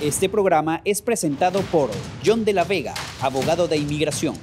Este programa es presentado por John de la Vega, abogado de inmigración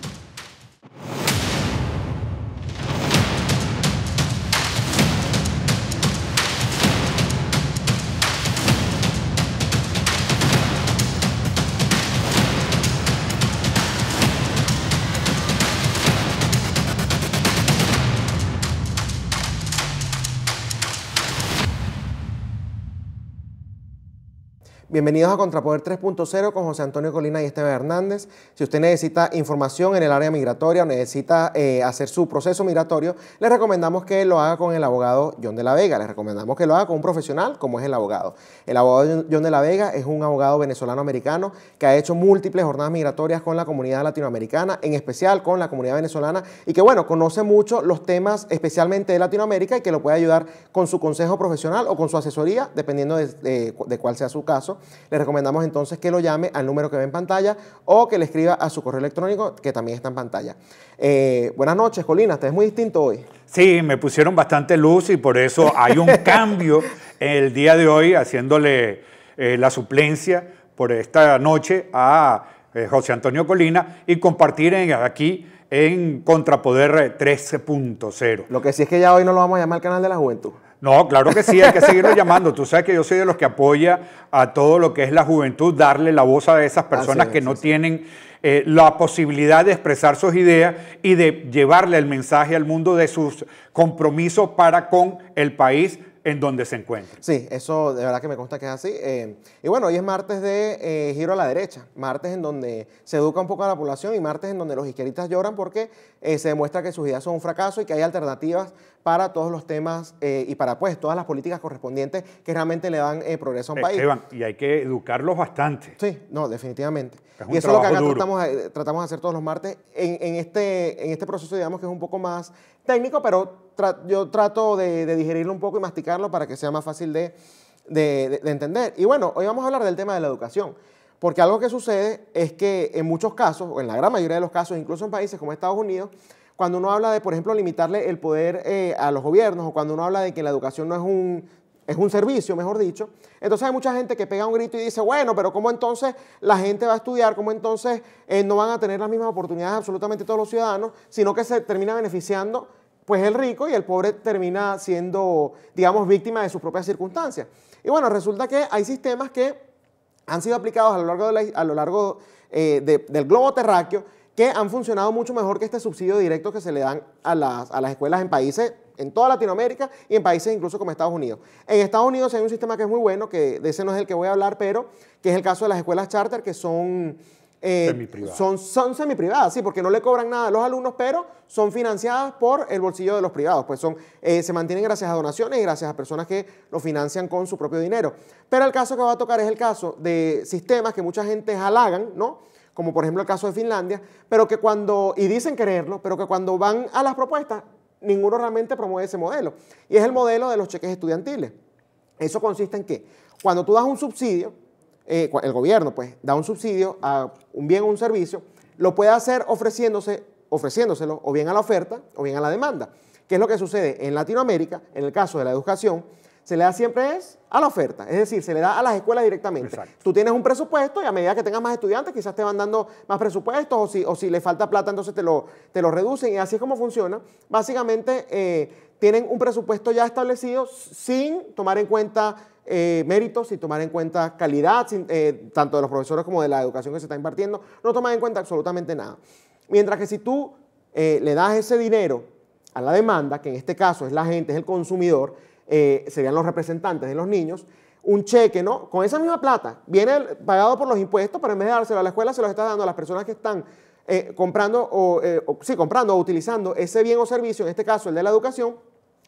Bienvenidos a Contrapoder 3.0 con José Antonio Colina y Esteban Hernández. Si usted necesita información en el área migratoria o necesita eh, hacer su proceso migratorio, le recomendamos que lo haga con el abogado John de la Vega. Le recomendamos que lo haga con un profesional como es el abogado. El abogado John de la Vega es un abogado venezolano-americano que ha hecho múltiples jornadas migratorias con la comunidad latinoamericana, en especial con la comunidad venezolana, y que, bueno, conoce mucho los temas especialmente de Latinoamérica y que lo puede ayudar con su consejo profesional o con su asesoría, dependiendo de cuál sea su caso le recomendamos entonces que lo llame al número que ve en pantalla o que le escriba a su correo electrónico que también está en pantalla. Eh, buenas noches, Colina, te es muy distinto hoy. Sí, me pusieron bastante luz y por eso hay un cambio el día de hoy haciéndole eh, la suplencia por esta noche a eh, José Antonio Colina y compartir aquí en Contrapoder 13.0. Lo que sí es que ya hoy no lo vamos a llamar el canal de la juventud. No, claro que sí, hay que seguirlo llamando. Tú sabes que yo soy de los que apoya a todo lo que es la juventud, darle la voz a esas personas que no tienen eh, la posibilidad de expresar sus ideas y de llevarle el mensaje al mundo de sus compromisos para con el país en donde se encuentra. Sí, eso de verdad que me consta que es así. Eh, y bueno, hoy es martes de eh, giro a la derecha, martes en donde se educa un poco a la población y martes en donde los izquierdistas lloran porque se demuestra que sus ideas son un fracaso y que hay alternativas para todos los temas eh, y para pues todas las políticas correspondientes que realmente le dan eh, progreso a un país. y hay que educarlos bastante. Sí, no, definitivamente. y eso es lo que eh, tratamos, de hacer todos los martes. En, este, en este proceso, digamos que es un poco más técnico, pero yo trato de, digerirlo un poco y masticarlo para que sea más fácil de, de entender. Y bueno, hoy vamos a hablar del tema de la educación. Porque algo que sucede es que en muchos casos, o en la gran mayoría de los casos, incluso en países como Estados Unidos, cuando uno habla de, por ejemplo, limitarle el poder eh, a los gobiernos o cuando uno habla de que la educación no es un, es un servicio, mejor dicho, entonces hay mucha gente que pega un grito y dice, bueno, pero ¿cómo entonces la gente va a estudiar? ¿Cómo entonces eh, no van a tener las mismas oportunidades absolutamente todos los ciudadanos? Sino que se termina beneficiando pues el rico y el pobre termina siendo, digamos, víctima de sus propias circunstancias. Y bueno, resulta que hay sistemas que han sido aplicados a lo largo, de a lo largo eh, del globo terráqueo que han funcionado mucho mejor que este subsidio directo que se le dan a las, escuelas en países, en toda Latinoamérica y en países incluso como Estados Unidos. En Estados Unidos hay un sistema que es muy bueno, que de ese no es el que voy a hablar, pero que es el caso de las escuelas charter, que son... Eh, semiprivadas. Son, son semiprivadas, sí, porque no le cobran nada a los alumnos, pero son financiadas por el bolsillo de los privados. Pues son, eh, se mantienen gracias a donaciones y gracias a personas que lo financian con su propio dinero. Pero el caso que va a tocar es el caso de sistemas que mucha gente halagan, ¿no? como por ejemplo el caso de Finlandia, pero que cuando, y dicen quererlo, pero que cuando van a las propuestas, ninguno realmente promueve ese modelo. Y es el modelo de los cheques estudiantiles. Eso consiste en que cuando tú das un subsidio, eh, el gobierno pues da un subsidio a un bien o un servicio, lo puede hacer ofreciéndose, ofreciéndoselo o bien a la oferta o bien a la demanda. que es lo que sucede en Latinoamérica, en el caso de la educación? se le da siempre es a la oferta, es decir, se le da a las escuelas directamente. Tú tienes un presupuesto y a medida que tengas más estudiantes quizás te van dando más presupuestos o si, o si le falta plata entonces te lo, te lo reducen y así es como funciona. Básicamente eh, tienen un presupuesto ya establecido sin tomar en cuenta eh, méritos, sin tomar en cuenta calidad, eh, tanto de los profesores como de la educación que se está impartiendo, no toman en cuenta absolutamente nada. Mientras que si tú le das ese dinero a la demanda, que en este caso es la gente, es el consumidor, eh, serían los representantes de los niños, un cheque, ¿no? Con esa misma plata, viene pagado por los impuestos, pero en vez de dárselo a la escuela, se los está dando a las personas que están eh, comprando, eh, o, sí, comprando o utilizando ese bien o servicio, en este caso el de la educación,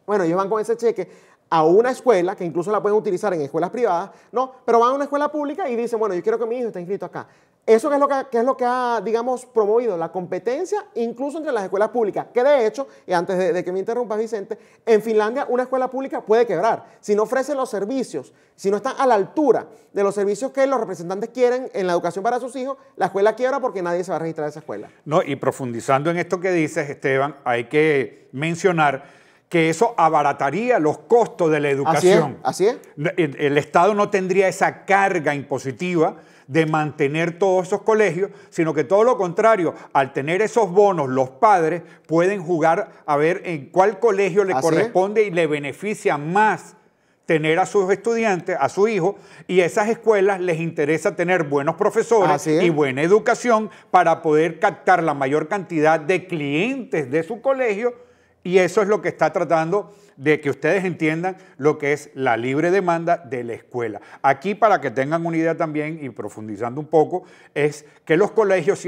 bueno, ellos van con ese cheque a una escuela, que incluso la pueden utilizar en escuelas privadas, ¿no? Pero van a una escuela pública y dicen, bueno, yo quiero que mi hijo esté inscrito acá. Eso es lo que, es lo que ha, digamos, promovido la competencia incluso entre las escuelas públicas, que de hecho, y antes de, que me interrumpas Vicente, en Finlandia una escuela pública puede quebrar si no ofrece los servicios, si no está a la altura de los servicios que los representantes quieren en la educación para sus hijos, la escuela quiebra porque nadie se va a registrar a esa escuela. No, y profundizando en esto que dices, Esteban, hay que mencionar que eso abarataría los costos de la educación. Así es. El, Estado no tendría esa carga impositiva de mantener todos esos colegios, sino que todo lo contrario, al tener esos bonos, los padres pueden jugar a ver en cuál colegio le corresponde y le beneficia más tener a sus estudiantes, a su hijo, y a esas escuelas les interesa tener buenos profesores y buena educación para poder captar la mayor cantidad de clientes de su colegio y eso es lo que está tratando de que ustedes entiendan lo que es la libre demanda de la escuela. Aquí, para que tengan una idea también y profundizando un poco, es que los colegios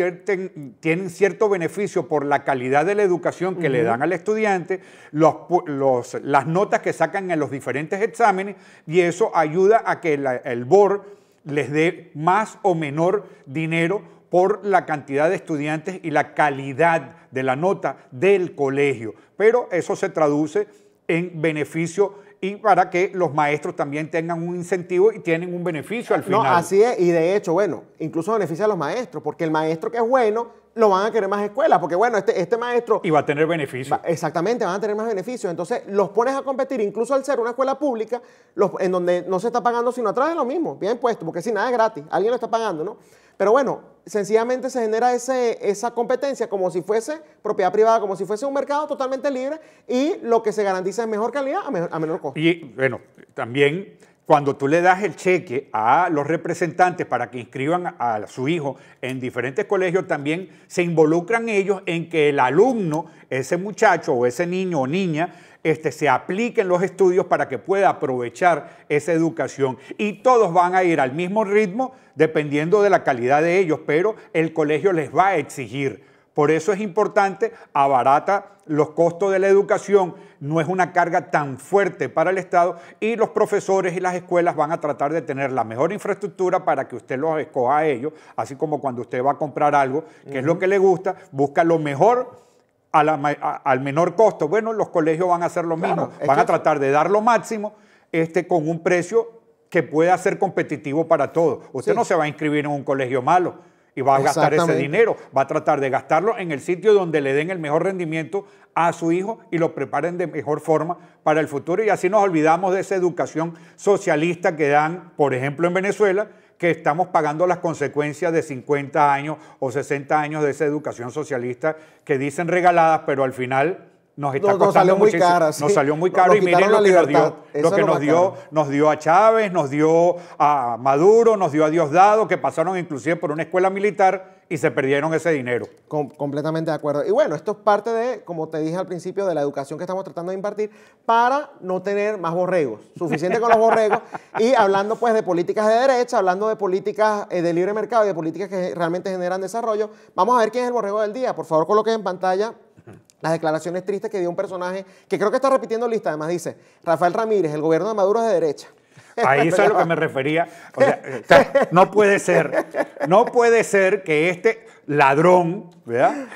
tienen cierto beneficio por la calidad de la educación que le dan al estudiante, las notas que sacan en los diferentes exámenes, y eso ayuda a que el BOR les dé más o menor dinero por la cantidad de estudiantes y la calidad de la nota del colegio. Pero eso se traduce en beneficio y para que los maestros también tengan un incentivo y tienen un beneficio al final. No, así es, y de hecho, bueno, incluso beneficia a los maestros, porque el maestro que es bueno lo van a querer más escuelas, porque bueno, este, este maestro... Y va a tener beneficios. exactamente, van a tener más beneficios. Entonces, los pones a competir, incluso al ser una escuela pública, los, en donde no se está pagando, sino atrás de lo mismo, bien puesto, porque si nada es gratis, alguien lo está pagando, ¿no? Pero bueno, sencillamente se genera ese, esa competencia como si fuese propiedad privada, como si fuese un mercado totalmente libre y lo que se garantiza es mejor calidad a, a menor costo. Y bueno, también cuando tú le das el cheque a los representantes para que inscriban a su hijo en diferentes colegios, también se involucran ellos en que el alumno, ese muchacho o ese niño o niña, este, se apliquen los estudios para que pueda aprovechar esa educación. Y todos van a ir al mismo ritmo dependiendo de la calidad de ellos, pero el colegio les va a exigir por eso es importante, abarata los costos de la educación, no es una carga tan fuerte para el Estado y los profesores y las escuelas van a tratar de tener la mejor infraestructura para que usted los escoja a ellos, así como cuando usted va a comprar algo, que es lo que le gusta, busca lo mejor al menor costo. Bueno, los colegios van a hacer lo mismo, van a tratar de dar lo máximo este, con un precio que pueda ser competitivo para todos. Usted no se va a inscribir en un colegio malo y va a gastar ese dinero. Va a tratar de gastarlo en el sitio donde le den el mejor rendimiento a su hijo y lo preparen de mejor forma para el futuro. Y así nos olvidamos de esa educación socialista que dan, por ejemplo, en Venezuela, que estamos pagando las consecuencias de 50 años o 60 años de esa educación socialista que dicen regaladas, pero al final nos está costando salió muy caro. Nos salió muy caro y miren lo que, nos dio, lo que nos dio, a Chávez, nos dio a Maduro, nos dio a Diosdado, que pasaron inclusive por una escuela militar y se perdieron ese dinero. completamente de acuerdo. Y bueno, esto es parte de, como te dije al principio, de la educación que estamos tratando de impartir para no tener más borregos. Suficiente con los borregos. y hablando pues de políticas de derecha, hablando de políticas eh, de libre mercado y de políticas que realmente generan desarrollo, vamos a ver quién es el borrego del día. Por favor, coloquen en pantalla las declaraciones tristes que dio un personaje que creo que está repitiendo lista, además dice, Rafael Ramírez, el gobierno de Maduro es de derecha. Ahí es a lo que me refería. no puede ser, no puede ser que este ladrón,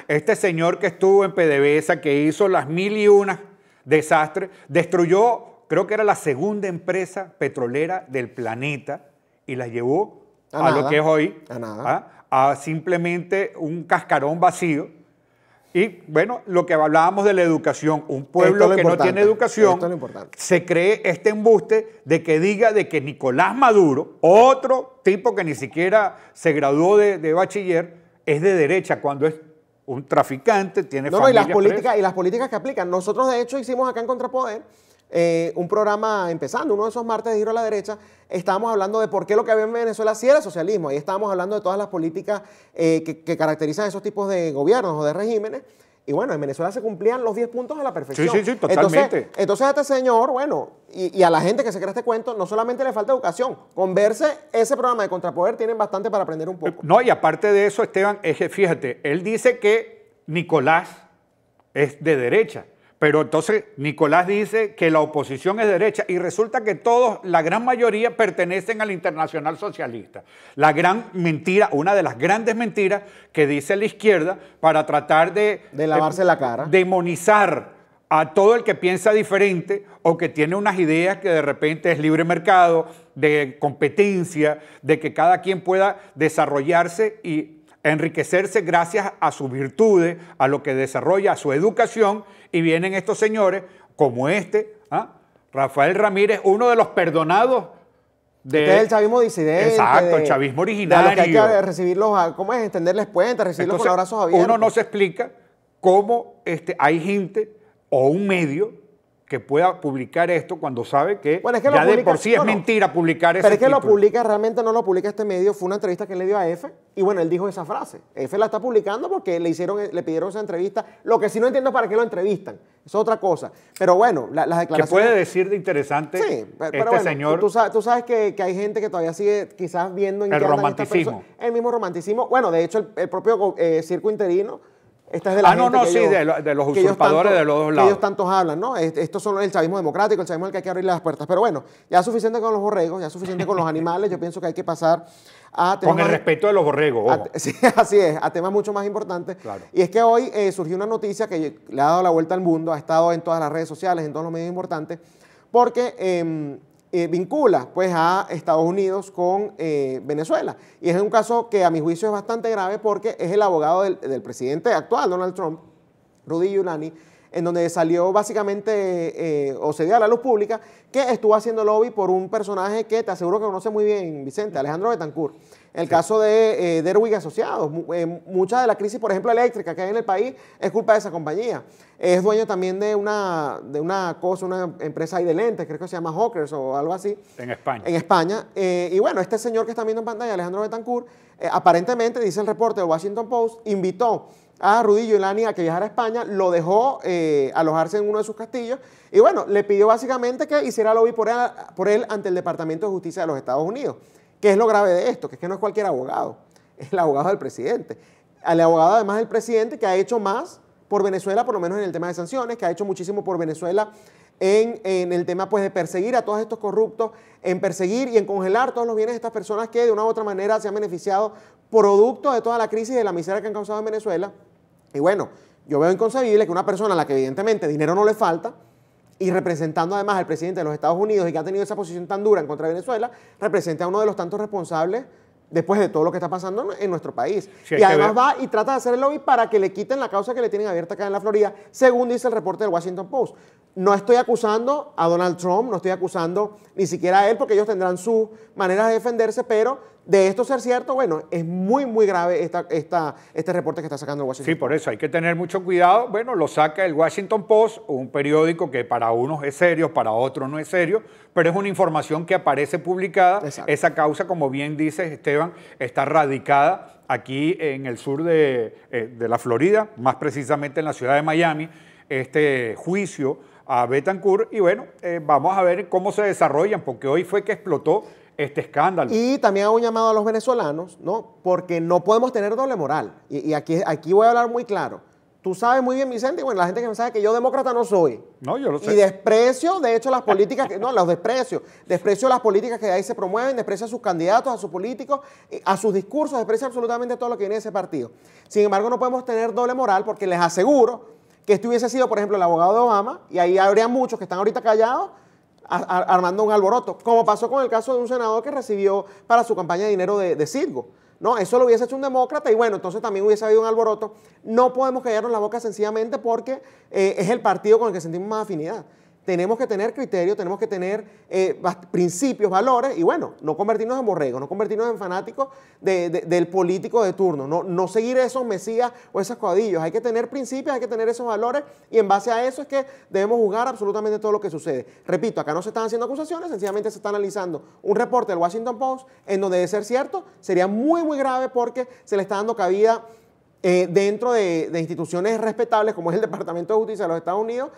este señor que estuvo en PDVSA, que hizo las mil y unas desastres, destruyó, creo que era la segunda empresa petrolera del planeta y la llevó a, lo que es hoy, nada. ¿ah? a simplemente un cascarón vacío y bueno, lo que hablábamos de la educación, un pueblo que no tiene educación, se cree este embuste de que diga de que Nicolás Maduro, otro tipo que ni siquiera se graduó de, bachiller, es de derecha cuando es un traficante, tiene no, familia y las políticas y las políticas que aplican. Nosotros de hecho hicimos acá en Contrapoder eh, un programa empezando, uno de esos martes de giro a la derecha, estábamos hablando de por qué lo que había en Venezuela sí era socialismo. Ahí estábamos hablando de todas las políticas eh, que, caracterizan esos tipos de gobiernos o de regímenes. Y bueno, en Venezuela se cumplían los 10 puntos a la perfección. Sí, sí, sí, totalmente. Entonces, a este señor, bueno, y, a la gente que se crea este cuento, no solamente le falta educación, con verse ese programa de contrapoder tienen bastante para aprender un poco. No, y aparte de eso, Esteban, fíjate, él dice que Nicolás es de derecha. Pero entonces Nicolás dice que la oposición es derecha y resulta que todos, la gran mayoría, pertenecen al internacional socialista. La gran mentira, una de las grandes mentiras que dice la izquierda para tratar de... lavarse la cara. Demonizar a todo el que piensa diferente o que tiene unas ideas que de repente es libre mercado, de competencia, de que cada quien pueda desarrollarse y enriquecerse gracias a sus virtudes, a lo que desarrolla, a su educación, y vienen estos señores como este, ¿ah? Rafael Ramírez, uno de los perdonados de, este el chavismo disidente. Exacto, el chavismo original. recibirlos, ah, ¿cómo es? Entenderles puentes, recibirlos abrazos abiertos. Uno no se explica cómo este, hay gente o un medio que pueda publicar esto cuando sabe que, ya de por sí es mentira publicar Pero es que lo publica, realmente no lo publica este medio, fue una entrevista que le dio a EFE, y bueno, él dijo esa frase. EFE la está publicando porque le hicieron, le pidieron esa entrevista. Lo que sí no entiendo para qué lo entrevistan, es otra cosa. Pero bueno, las declaraciones... ¿Qué puede decir de interesante sí, este pero, este señor? Tú, sabes, que, hay gente que todavía sigue quizás viendo en el romanticismo. el mismo romanticismo. Bueno, de hecho, el, propio eh, circo interino de ah, no, no, sí, de, los usurpadores de los dos lados. Que ellos tantos hablan, ¿no? Estos son el chavismo democrático, el chavismo al que hay que abrir las puertas. Pero bueno, ya suficiente con los borregos, ya suficiente con los animales. Yo pienso que hay que pasar a temas. Con el respeto de los borregos, sí, así es, a temas mucho más importantes. Y es que hoy eh, surgió una noticia que le ha dado la vuelta al mundo, ha estado en todas las redes sociales, en todos los medios importantes, porque. Em, eh, vincula pues, a Estados Unidos con eh, Venezuela. Y es un caso que a mi juicio es bastante grave porque es el abogado del, del presidente actual, Donald Trump, Rudy Giuliani, en donde salió básicamente eh, o se dio a la luz pública que estuvo haciendo lobby por un personaje que te aseguro que conoce muy bien, Vicente, Alejandro Betancourt. El caso de eh, Derwig Asociados, eh, mucha de la crisis, por ejemplo, eléctrica que hay en el país es culpa de esa compañía. Es dueño también de una, de una cosa, una empresa de lentes, creo que se llama Hawkers o algo así. En España. En España. y bueno, este señor que está viendo en pantalla, Alejandro Betancourt, aparentemente, dice el reporte de Washington Post, invitó a Rudillo Lani a que viajara a España, lo dejó eh, alojarse en uno de sus castillos y bueno, le pidió básicamente que hiciera lobby por él, ante el Departamento de Justicia de los Estados Unidos. ¿Qué es lo grave de esto? Que es que no es cualquier abogado, es el abogado del presidente. El abogado además del presidente que ha hecho más por Venezuela, por lo menos en el tema de sanciones, que ha hecho muchísimo por Venezuela en, el tema pues, de perseguir a todos estos corruptos, en perseguir y en congelar todos los bienes de estas personas que de una u otra manera se han beneficiado producto de toda la crisis y de la miseria que han causado en Venezuela. Y bueno, yo veo inconcebible que una persona a la que evidentemente dinero no le falta, y representando además al presidente de los Estados Unidos y que ha tenido esa posición tan dura en contra de Venezuela, represente a uno de los tantos responsables después de todo lo que está pasando en nuestro país. y además va y trata de hacer el lobby para que le quiten la causa que le tienen abierta acá en la Florida, según dice el reporte del Washington Post. No estoy acusando a Donald Trump, no estoy acusando ni siquiera a él, porque ellos tendrán sus maneras de defenderse, pero de esto ser cierto, bueno, es muy, muy grave este reporte que está sacando Washington Sí, por eso hay que tener mucho cuidado. Bueno, lo saca el Washington Post, un periódico que para unos es serio, para otros no es serio, pero es una información que aparece publicada. Esa causa, como bien dice Esteban, está radicada aquí en el sur eh, de, la Florida, más precisamente en la ciudad de Miami, este juicio a Betancourt y bueno, eh, vamos a ver cómo se desarrollan, porque hoy fue que explotó este escándalo. Y también hago un llamado a los venezolanos, ¿no? Porque no podemos tener doble moral. Y, aquí, aquí voy a hablar muy claro. Tú sabes muy bien, Vicente, y bueno, la gente que me sabe que yo demócrata no soy. No, yo lo sé. Y desprecio, de hecho, las políticas, que, no, los desprecio. Desprecio las políticas que ahí se promueven, desprecio a sus candidatos, a sus políticos, a sus discursos, desprecio absolutamente todo lo que viene de ese partido. Sin embargo, no podemos tener doble moral porque les aseguro que esto hubiese sido, por ejemplo, el abogado de Obama, y ahí habría muchos que están ahorita callados, armando un alboroto, como pasó con el caso de un senador que recibió para su campaña dinero de, de No, eso lo hubiese hecho un demócrata y bueno, entonces también hubiese habido un alboroto. No podemos callarnos la boca sencillamente porque eh, es el partido con el que sentimos más afinidad tenemos que tener criterios, tenemos que tener eh, principios, valores y bueno, no convertirnos en borregos, no convertirnos en fanáticos del político de turno, no, no seguir esos mesías o esos cuadillos. hay que tener principios, hay que tener esos valores y en base a eso es que debemos juzgar absolutamente todo lo que sucede. Repito, acá no se están haciendo acusaciones, sencillamente se está analizando un reporte del Washington Post en donde debe ser cierto sería muy muy grave porque se le está dando cabida eh, dentro de, instituciones respetables como es el Departamento de Justicia de los Estados Unidos,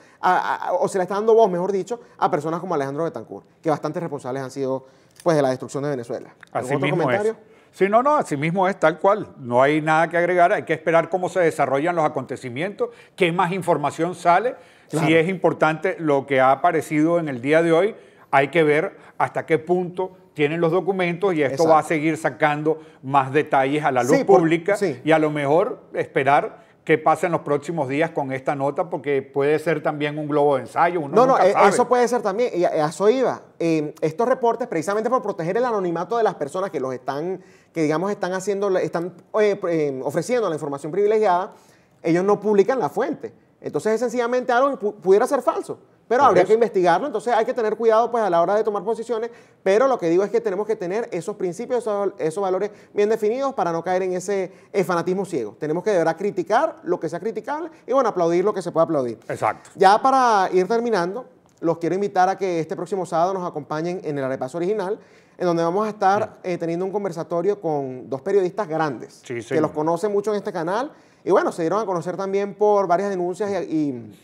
o se le está dando voz, mejor dicho, a personas como Alejandro Betancourt, que bastante responsables han sido pues, de la destrucción de Venezuela. Así comentario? Sí, no, no, así mismo es tal cual. No hay nada que agregar, hay que esperar cómo se desarrollan los acontecimientos, qué más información sale. Si es importante lo que ha aparecido en el día de hoy, hay que ver hasta qué punto tienen los documentos y esto va a seguir sacando más detalles a la luz pública y a lo mejor esperar qué pasa en los próximos días con esta nota, porque puede ser también un globo de ensayo. Uno no, no, e- eso puede ser también, y a eso iba. Em, estos reportes, precisamente por proteger el anonimato de las personas que los están, que digamos están haciendo, están eh, eh, ofreciendo la información privilegiada, ellos no publican la fuente. Entonces es sencillamente algo que pudiera ser falso. Pero habría que investigarlo, entonces hay que tener cuidado pues a la hora de tomar posiciones, pero lo que digo es que tenemos que tener esos principios, esos, valores bien definidos para no caer en ese eh, fanatismo ciego. Tenemos que de verdad criticar lo que sea criticable y bueno, aplaudir lo que se pueda aplaudir. Exacto. Ya para ir terminando, los quiero invitar a que este próximo sábado nos acompañen en el Arepaso Original, en donde vamos a estar eh, teniendo un conversatorio con dos periodistas grandes, que los conocen mucho en este canal y bueno, se dieron a conocer también por varias denuncias y, y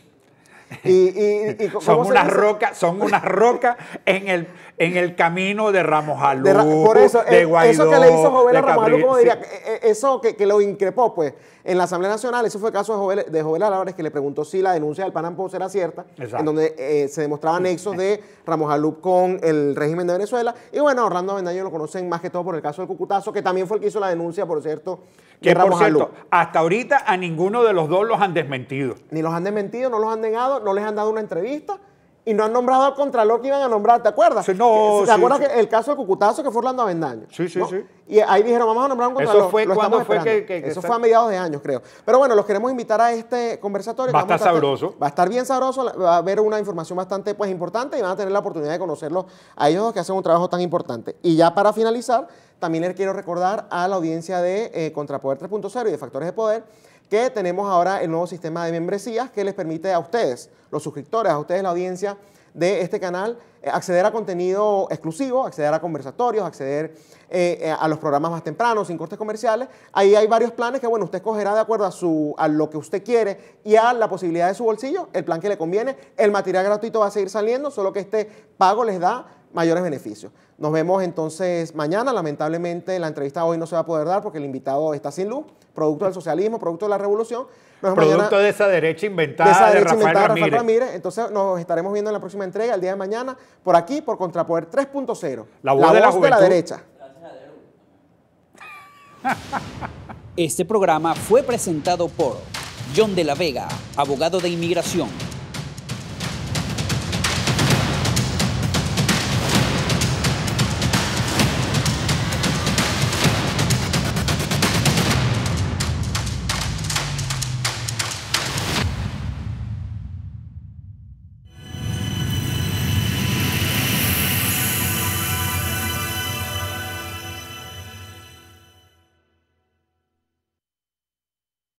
son unas rocas, son unas rocas en el, en el camino de Ramos Alú, de, por eso, eh, Eso que le hizo Jovel Ramos como diría, eh, eh, eso que, lo increpó, pues, en la Asamblea Nacional, eso fue el caso de Jovel, de que le preguntó si la denuncia del Panampo era cierta, en donde se demostraban nexos de Ramos Alú con el régimen de Venezuela. Y bueno, Orlando Avendaño lo conocen más que todo por el caso del Cucutazo, que también fue el que hizo la denuncia, por cierto, de que Ramos Hasta ahorita a ninguno de los dos los han desmentido. Ni los han desmentido, no los han negado no les han dado una entrevista y no han nombrado al contralor que iban a nombrar, ¿te acuerdas? no, ¿Te acuerdas Que el caso de Cucutazo que fue Orlando Avendaño? Sí, sí, sí. Y ahí dijeron, vamos a nombrar un contralor. ¿Eso fue cuando fue que, Eso fue a mediados de años, creo. Pero bueno, los queremos invitar a este conversatorio. Va a estar sabroso. Va a estar bien sabroso, va a haber una información bastante pues, importante y van a tener la oportunidad de conocerlos a ellos que hacen un trabajo tan importante. Y ya para finalizar, también les quiero recordar a la audiencia de eh, Contrapoder 3.0 y de Factores de Poder que tenemos ahora el nuevo sistema de membresías que les permite a ustedes, los suscriptores, a ustedes la audiencia de este canal, eh, acceder a contenido exclusivo, acceder a conversatorios, acceder eh, eh, a los programas más tempranos, sin cortes comerciales. Ahí hay varios planes que, bueno, usted escogerá de acuerdo a, su, a lo que usted quiere y a la posibilidad de su bolsillo, el plan que le conviene. El material gratuito va a seguir saliendo, solo que este pago les da mayores beneficios. Nos vemos entonces mañana. Lamentablemente la entrevista hoy no se va a poder dar porque el invitado está sin luz, producto del socialismo, producto de la revolución. producto de esa derecha inventada de, Rafael, Ramírez. Entonces nos estaremos viendo en la próxima entrega, el día de mañana, por aquí, por Contrapoder 3.0. La voz, de, la de la derecha. Este programa fue presentado por John de la Vega, abogado de inmigración